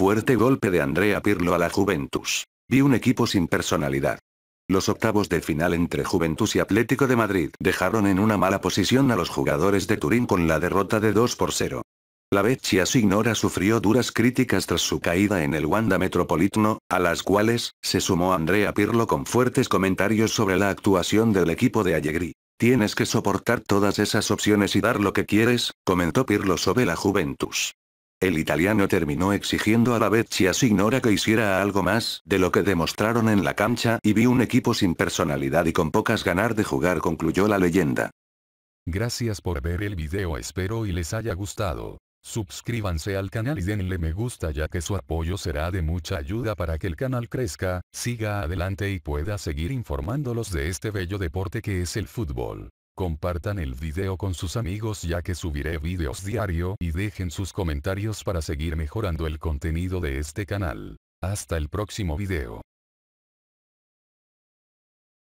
Fuerte golpe de Andrea Pirlo a la Juventus. Vi un equipo sin personalidad. Los octavos de final entre Juventus y Atlético de Madrid dejaron en una mala posición a los jugadores de Turín con la derrota de 2 por 0. La Vecchia Signora sufrió duras críticas tras su caída en el Wanda Metropolitano, a las cuales, se sumó Andrea Pirlo con fuertes comentarios sobre la actuación del equipo de Allegri. Tienes que soportar todas esas opciones y dar lo que quieres, comentó Pirlo sobre la Juventus. El italiano terminó exigiendo a la Vecchia Signora que hiciera algo más de lo que demostraron en la cancha y vi un equipo sin personalidad y con pocas ganas de jugar concluyó la leyenda. Gracias por ver el video espero y les haya gustado. Suscríbanse al canal y denle me gusta ya que su apoyo será de mucha ayuda para que el canal crezca, siga adelante y pueda seguir informándolos de este bello deporte que es el fútbol. Compartan el video con sus amigos ya que subiré videos diario y dejen sus comentarios para seguir mejorando el contenido de este canal. Hasta el próximo video.